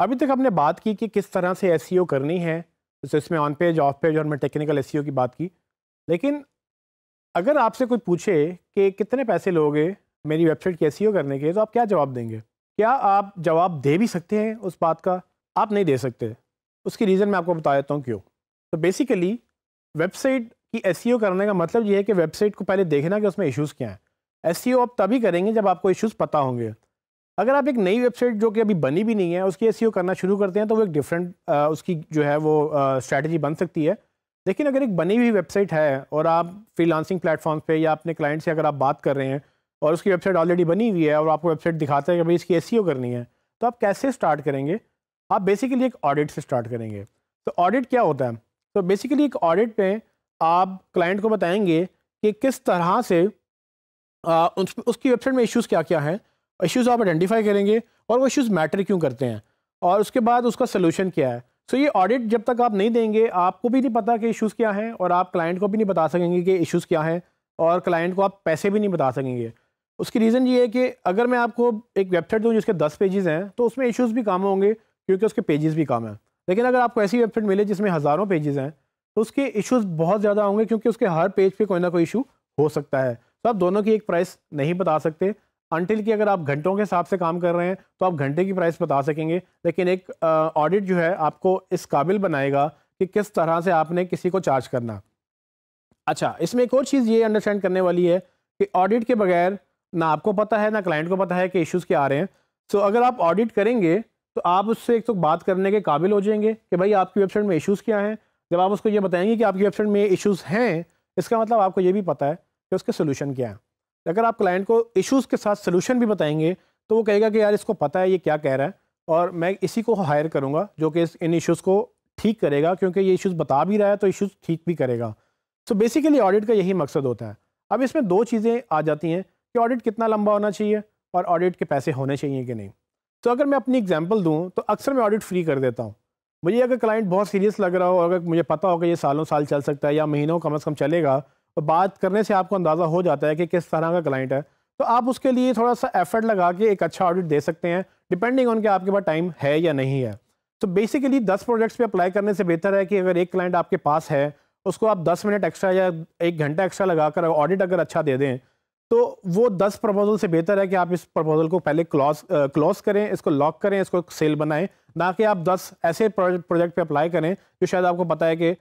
अभी तक हमने बात की कि किस तरह से एस e करनी है जैसे इसमें ऑन पेज ऑफ पेज और मैं टेक्निकल एस की बात की लेकिन अगर आपसे कोई पूछे कि कितने पैसे लोगे मेरी वेबसाइट की एस e करने के तो आप क्या जवाब देंगे क्या आप जवाब दे भी सकते हैं उस बात का आप नहीं दे सकते उसकी रीज़न मैं आपको बता देता हूँ क्यों तो बेसिकली वेबसाइट की एस e करने का मतलब ये है कि वेबसाइट को पहले देखना कि उसमें इश्यूज़ क्या हैं एस आप तभी करेंगे जब आपको इश्यूज़ पता होंगे अगर आप एक नई वेबसाइट जो कि अभी बनी भी नहीं है उसकी एस e करना शुरू करते हैं तो वो एक डिफरेंट उसकी जो है वो स्ट्रैटेजी बन सकती है लेकिन अगर एक बनी हुई वेबसाइट है और आप फ्रीलांसिंग प्लेटफॉर्म पे या अपने क्लाइंट से अगर आप बात कर रहे हैं और उसकी वेबसाइट ऑलरेडी बनी हुई है और आपको वेबसाइट दिखाता है कि भाई इसकी एस e करनी है तो आप कैसे स्टार्ट करेंगे आप बेसिकली एक ऑडिट से स्टार्ट करेंगे तो ऑडिट क्या होता है तो बेसिकली एक ऑडिट में आप क्लाइंट को बताएंगे कि किस तरह से आ, उस, उसकी वेबसाइट में इश्यूज क्या क्या हैं इश्यूज़ आप आइडेंटिफाई करेंगे और वो इश्यूज़ मैटर क्यों करते हैं और उसके बाद उसका सोल्यूशन क्या है सो so, ये ऑडिट जब तक आप नहीं देंगे आपको भी नहीं पता कि इश्यूज़ क्या हैं और आप क्लाइंट को भी नहीं बता सकेंगे कि इश्यूज़ क्या हैं और क्लाइंट को आप पैसे भी नहीं बता सकेंगे उसकी रीज़न ये है कि अगर मैं आपको एक वेबसाइट दूँ जिसके दस पेजेस हैं तो उसमें इश्यूज़ भी कम होंगे क्योंकि उसके पेजेस भी कम हैं लेकिन अगर आपको ऐसी वेबसाइट मिले जिसमें हज़ारों पेजेस हैं तो उसके इश्यूज़ बहुत ज़्यादा होंगे क्योंकि उसके हर पेज पर पे कोई ना कोई इशू हो सकता है तो आप दोनों की एक प्राइस नहीं बता सकते अनटिल की अगर आप घंटों के हिसाब से काम कर रहे हैं तो आप घंटे की प्राइस बता सकेंगे लेकिन एक ऑडिट जो है आपको इस काबिल बनाएगा कि किस तरह से आपने किसी को चार्ज करना अच्छा इसमें एक और चीज़ ये अंडरस्टैंड करने वाली है कि ऑडिट के बगैर ना आपको पता है ना क्लाइंट को पता है कि इश्यूज़ क्या आ रहे हैं सो तो अगर आप ऑडिट करेंगे तो आप उससे एक तो बात करने के काबिल हो जाएंगे कि भाई आपकी वेबसाइट में इश्यूज़ क्या हैं जब आप उसको ये बताएंगे कि आपकी वेबसाइट में इश्यूज़ हैं इसका मतलब आपको ये भी पता है कि उसके सोल्यूशन क्या है अगर आप क्लाइंट को इश्यूज़ के साथ सोल्यूशन भी बताएंगे तो वो कहेगा कि यार इसको पता है ये क्या कह रहा है और मैं इसी को हायर करूँगा जो कि इन इश्यूज़ को ठीक करेगा क्योंकि ये इश्यूज़ बता भी रहा है तो इश्यूज़ ठीक भी करेगा सो बेसिकली ऑडिट का यही मकसद होता है अब इसमें दो चीज़ें आ जाती हैं कि ऑडिट कितना लंबा होना चाहिए और ऑडिट के पैसे होने चाहिए कि नहीं तो अगर मैं अपनी एग्जाम्पल दूँ तो अक्सर मैं ऑडिट फ्री कर देता हूँ मुझे अगर क्लाइंट बहुत सीरियस लग रहा हो अगर मुझे पता हो कि ये सालों साल चल सकता है या महीनों कम अज़ कम चलेगा बात करने से आपको अंदाज़ा हो जाता है कि किस तरह का क्लाइंट है तो आप उसके लिए थोड़ा सा एफर्ट लगा के एक अच्छा ऑडिट दे सकते हैं डिपेंडिंग ऑन कि आपके पास टाइम है या नहीं है तो बेसिकली दस प्रोजेक्ट्स पे अप्लाई करने से बेहतर है कि अगर एक क्लाइंट आपके पास है उसको आप दस मिनट एक्स्ट्रा या एक घंटा एक्स्ट्रा लगा कर ऑडिट अगर अच्छा दे दें तो वो दस प्रपोजल से बेहतर है कि आप इस प्रपोजल को पहले क्लॉज क्लोज करें इसको लॉक करें इसको सेल बनाएं ना कि आप दस ऐसे प्रोजेक्ट पे अप्लाई करें जो शायद आपको पता है कि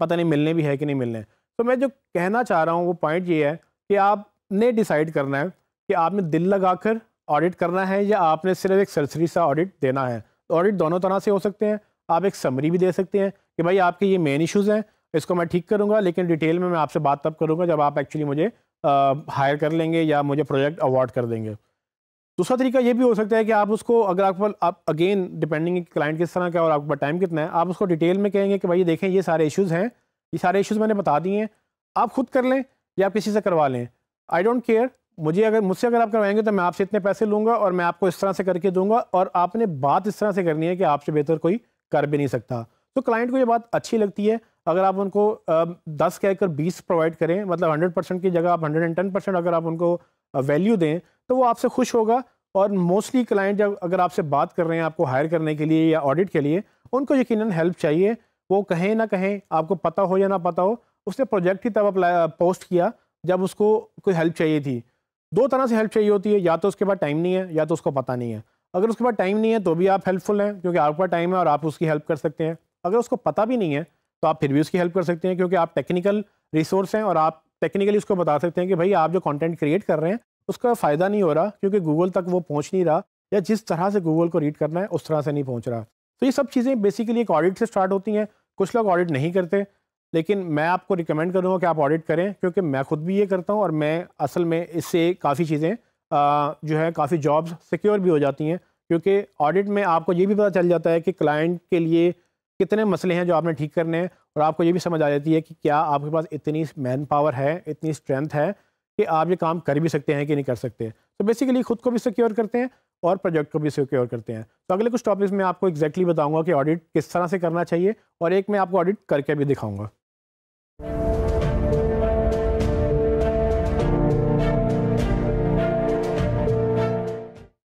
पता नहीं मिलने भी है कि नहीं मिलने तो मैं जो कहना चाह रहा हूँ वो पॉइंट ये है कि आपने डिसाइड करना है कि आपने दिल लगाकर ऑडिट करना है या आपने सिर्फ एक सरसरी सा ऑडिट देना है तो ऑडिट दोनों तरह से हो सकते हैं आप एक समरी भी दे सकते हैं कि भाई आपके ये मेन इश्यूज़ हैं इसको मैं ठीक करूँगा लेकिन डिटेल में मैं आपसे बात तब करूँगा जब आप एक्चुअली मुझे हायर कर लेंगे या मुझे प्रोजेक्ट अवार्ड कर देंगे दूसरा तरीका ये भी हो सकता है कि आप उसको अगर आपके पास आप अगेन डिपेंडिंग क्लाइंट किस तरह का और आपके पास टाइम कितना है आप उसको डिटेल में कहेंगे कि भाई देखें ये सारे इश्यूज़ हैं ये सारे इश्यूज मैंने बता दिए हैं आप खुद कर लें या आप किसी से करवा लें आई डोंट केयर मुझे अगर मुझसे अगर आप करवाएंगे तो मैं आपसे इतने पैसे लूँगा और मैं आपको इस तरह से करके दूंगा और आपने बात इस तरह से करनी है कि आपसे बेहतर कोई कर भी नहीं सकता तो क्लाइंट को ये बात अच्छी लगती है अगर आप उनको दस कहकर बीस प्रोवाइड करें मतलब हंड्रेड परसेंट की जगह आप हंड्रेड एंड टेन परसेंट अगर आप उनको वैल्यू दें तो वो आपसे खुश होगा और मोस्टली क्लाइंट जब अगर आपसे बात कर रहे हैं आपको हायर करने के लिए या ऑडिट के लिए उनको यकीनन हेल्प चाहिए वो कहें ना कहें आपको पता हो या ना पता हो उसने प्रोजेक्ट ही तब पोस्ट किया जब उसको कोई हेल्प चाहिए थी दो तरह से हेल्प चाहिए होती है या तो उसके पास टाइम नहीं है या तो उसको पता नहीं है अगर उसके पास टाइम नहीं है तो भी आप हेल्पफुल हैं क्योंकि आपके पास टाइम है और आप उसकी हेल्प कर सकते हैं अगर उसको पता भी नहीं है तो आप फिर भी उसकी हेल्प कर सकते हैं क्योंकि आप टेक्निकल रिसोर्स हैं और आप टेक्निकली उसको बता सकते हैं कि भाई आप जो कंटेंट क्रिएट कर रहे हैं उसका फ़ायदा नहीं हो रहा क्योंकि गूगल तक वो पहुँच नहीं रहा या जिस तरह से गूगल को रीड करना है उस तरह से नहीं पहुँच रहा तो ये सब चीज़ें बेसिकली एक ऑडिट से स्टार्ट होती हैं कुछ लोग ऑडिट नहीं करते लेकिन मैं आपको रिकमेंड करूँगा कि आप ऑडिट करें क्योंकि मैं खुद भी ये करता हूँ और मैं असल में इससे काफ़ी चीज़ें जो है काफ़ी जॉब्स सिक्योर भी हो जाती हैं क्योंकि ऑडिट में आपको ये भी पता चल जाता है कि क्लाइंट के लिए कितने मसले हैं जो आपने ठीक करने हैं और आपको ये भी समझ आ जाती है कि क्या आपके पास इतनी मैन पावर है इतनी स्ट्रेंथ है कि आप ये काम कर भी सकते हैं कि नहीं कर सकते तो बेसिकली खुद को भी सिक्योर करते हैं और प्रोजेक्ट को भी सिक्योर करते हैं तो अगले कुछ टॉपिक्स में आपको एक्जैक्टली exactly बताऊंगा कि ऑडिट किस तरह से करना चाहिए और एक मैं आपको ऑडिट करके भी दिखाऊंगा